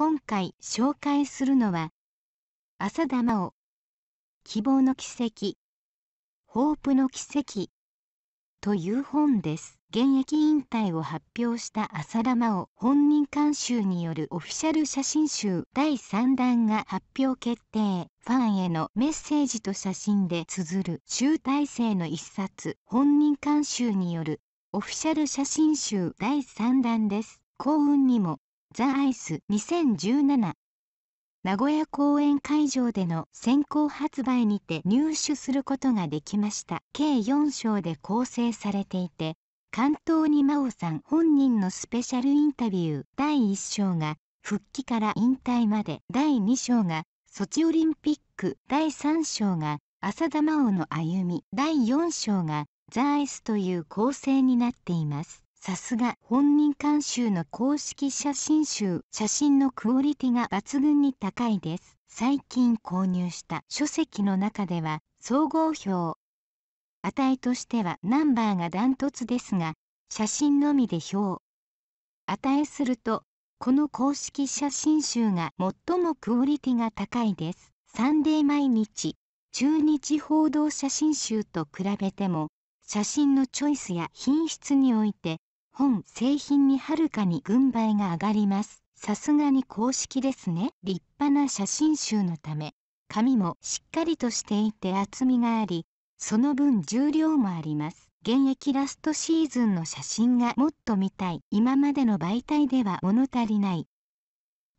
今回紹介するのは浅田真央希望の奇跡ホープの奇跡という本です現役引退を発表した浅田真央本人監修によるオフィシャル写真集第3弾が発表決定ファンへのメッセージと写真で綴る集大成の一冊本人監修によるオフィシャル写真集第3弾です幸運にもザ・アイス2017名古屋公演会場での先行発売にて入手することができました計4章で構成されていて関東に真央さん本人のスペシャルインタビュー第1章が復帰から引退まで第2章がソチオリンピック第3章が浅田真央の歩み第4章がザ・アイスという構成になっていますさすが本人監修の公式写真集写真のクオリティが抜群に高いです最近購入した書籍の中では総合表値としてはナンバーがダントツですが写真のみで表値するとこの公式写真集が最もクオリティが高いですサンデー毎日中日報道写真集と比べても写真のチョイスや品質において本製品にはるかに軍配が上がりますさすがに公式ですね立派な写真集のため紙もしっかりとしていて厚みがありその分重量もあります現役ラストシーズンの写真がもっと見たい今までの媒体では物足りない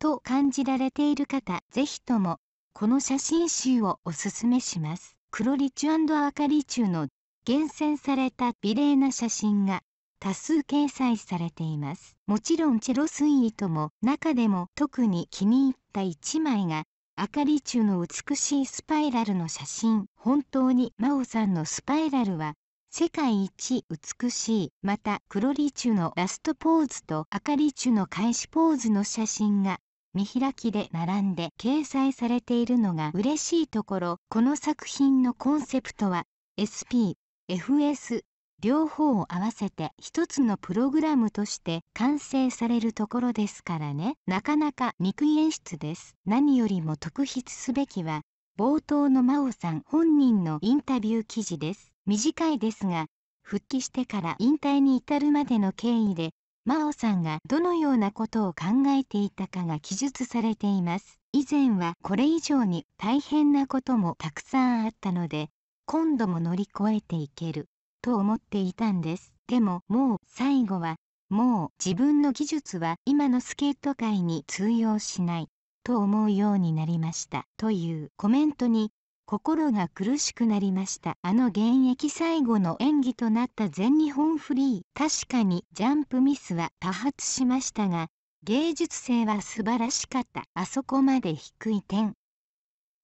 と感じられている方ぜひともこの写真集をおすすめします黒リチュアカリチュの厳選された美麗な写真が多数掲載されていますもちろんチェロスイートも中でも特に気に入った1枚が明かり中の美しいスパイラルの写真本当に真央さんのスパイラルは世界一美しいまた黒リチュのラストポーズとかりチュの開始ポーズの写真が見開きで並んで掲載されているのが嬉しいところこの作品のコンセプトは SPFS 両方を合わせて一つのプログラムとして完成されるところですからねなかなか憎い演出です何よりも特筆すべきは冒頭の真央さん本人のインタビュー記事です短いですが復帰してから引退に至るまでの経緯で真央さんがどのようなことを考えていたかが記述されています以前はこれ以上に大変なこともたくさんあったので今度も乗り越えていけると思っていたんです。でももう最後はもう自分の技術は今のスケート界に通用しないと思うようになりましたというコメントに心が苦しくなりましたあの現役最後の演技となった全日本フリー確かにジャンプミスは多発しましたが芸術性は素晴らしかったあそこまで低い点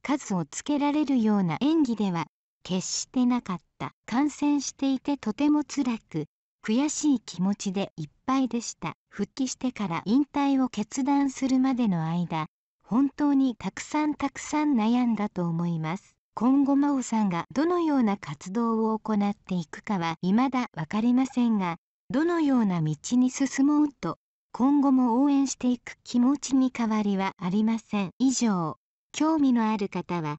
数をつけられるような演技では決してなかった感染していてとても辛く悔しい気持ちでいっぱいでした復帰してから引退を決断するまでの間本当にたくさんたくさん悩んだと思います今後真央さんがどのような活動を行っていくかは未だ分かりませんがどのような道に進もうと今後も応援していく気持ちに変わりはありません以上興味のある方は